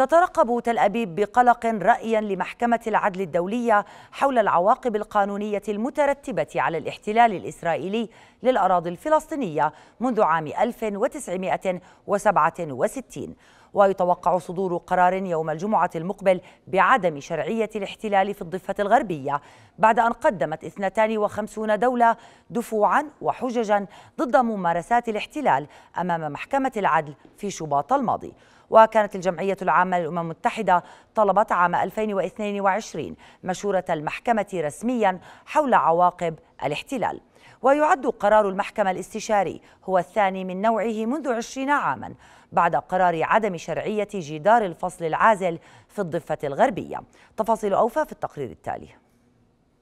تترقب تل أبيب بقلق رأيا لمحكمة العدل الدولية حول العواقب القانونية المترتبة على الاحتلال الإسرائيلي للأراضي الفلسطينية منذ عام 1967 ويتوقع صدور قرار يوم الجمعة المقبل بعدم شرعية الاحتلال في الضفة الغربية بعد أن قدمت 52 دولة دفوعا وحججا ضد ممارسات الاحتلال أمام محكمة العدل في شباط الماضي وكانت الجمعية العامة للأمم المتحدة طلبت عام 2022 مشورة المحكمة رسميا حول عواقب الاحتلال ويعد قرار المحكمة الاستشاري هو الثاني من نوعه منذ عشرين عاما بعد قرار عدم شرعية جدار الفصل العازل في الضفة الغربية تفاصيل أوفى في التقرير التالي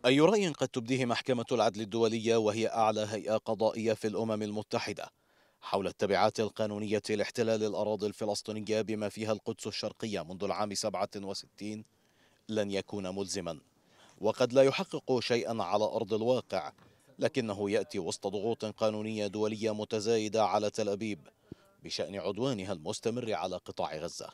أي رأي قد تبديه محكمة العدل الدولية وهي أعلى هيئة قضائية في الأمم المتحدة حول التبعات القانونية لاحتلال الأراضي الفلسطينية بما فيها القدس الشرقية منذ العام 67 لن يكون ملزما وقد لا يحقق شيئا على أرض الواقع لكنه يأتي وسط ضغوط قانونية دولية متزايدة على تل أبيب بشأن عدوانها المستمر على قطاع غزة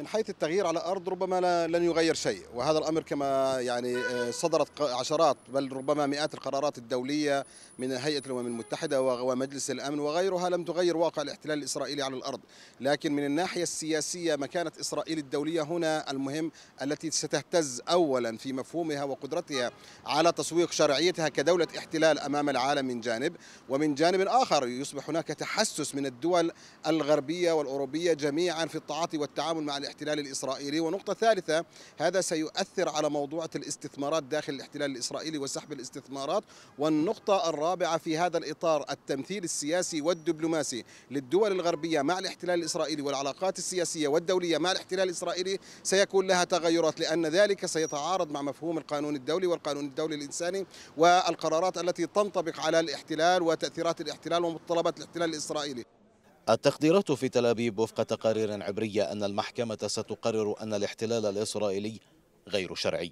من حيث التغيير على الارض ربما لن يغير شيء وهذا الامر كما يعني آه، صدرت عشرات بل ربما مئات القرارات الدوليه من هيئه الامم المتحده ومجلس الامن وغيرها لم تغير واقع الاحتلال الاسرائيلي على الارض لكن من الناحيه السياسيه مكانه اسرائيل الدوليه هنا المهم التي ستهتز اولا في مفهومها وقدرتها على تسويق شرعيتها كدوله احتلال امام العالم من جانب ومن جانب اخر يصبح هناك تحسس من الدول الغربيه والاوروبيه جميعا في التعاطي والتعامل مع الاحتلال الإسرائيلي ونقطة ثالثة هذا سيؤثر على موضوع الاستثمارات داخل الاحتلال الإسرائيلي وسحب الاستثمارات والنقطة الرابعة في هذا الإطار التمثيل السياسي والدبلوماسي للدول الغربية مع الاحتلال الإسرائيلي والعلاقات السياسية والدولية مع الاحتلال الإسرائيلي سيكون لها تغيرات لأن ذلك سيتعارض مع مفهوم القانون الدولي والقانون الدولي الإنساني والقرارات التي تنطبق على الاحتلال وتأثيرات الاحتلال ومتطلبات الاحتلال الإسرائيلي التقديرات في تل أبيب وفق تقارير عبرية أن المحكمة ستقرر أن الاحتلال الإسرائيلي غير شرعي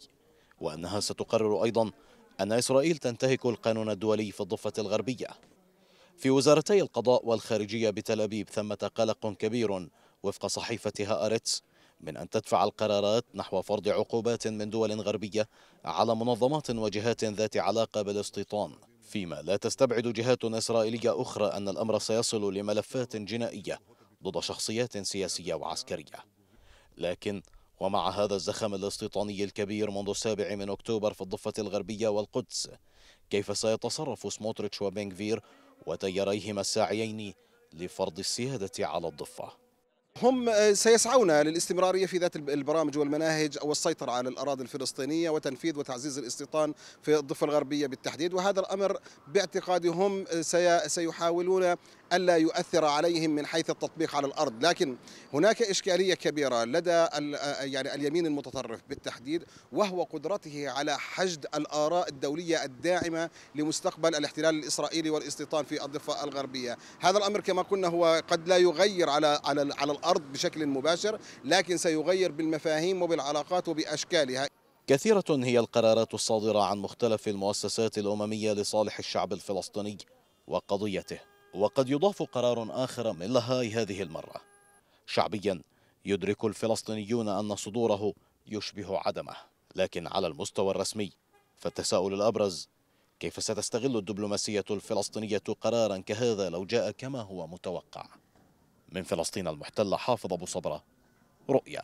وأنها ستقرر أيضا أن إسرائيل تنتهك القانون الدولي في الضفة الغربية في وزارتي القضاء والخارجية بتل أبيب ثمة قلق كبير وفق صحيفة هآرتس من أن تدفع القرارات نحو فرض عقوبات من دول غربية على منظمات وجهات ذات علاقة بالاستيطان فيما لا تستبعد جهات إسرائيلية أخرى أن الأمر سيصل لملفات جنائية ضد شخصيات سياسية وعسكرية لكن ومع هذا الزخم الاستيطاني الكبير منذ السابع من أكتوبر في الضفة الغربية والقدس كيف سيتصرف سموتريتش وبنغفير وتياريهما الساعيين لفرض السيادة على الضفة هم آه، سيسعون للاستمرارية في ذات البرامج والمناهج أو السيطرة على الأراضي الفلسطينية وتنفيذ وتعزيز الاستيطان في الضفة الغربية بالتحديد وهذا الأمر باعتقادهم آه، سيحاولون ألا يؤثر عليهم من حيث التطبيق على الأرض لكن هناك إشكالية كبيرة لدى آه، يعني اليمين المتطرف بالتحديد وهو قدرته على حشد الآراء الدولية الداعمة لمستقبل الاحتلال الإسرائيلي والاستيطان في الضفة الغربية هذا الأمر كما قلنا هو قد لا يغير على, على, على الأرض بشكل مباشر لكن سيغير بالمفاهيم وبالعلاقات وبأشكالها كثيرة هي القرارات الصادرة عن مختلف المؤسسات الأممية لصالح الشعب الفلسطيني وقضيته وقد يضاف قرار آخر من لاهاي هذه المرة شعبيا يدرك الفلسطينيون أن صدوره يشبه عدمه لكن على المستوى الرسمي فالتساؤل الأبرز كيف ستستغل الدبلوماسية الفلسطينية قرارا كهذا لو جاء كما هو متوقع من فلسطين المحتلة حافظ أبو صبرة رؤيا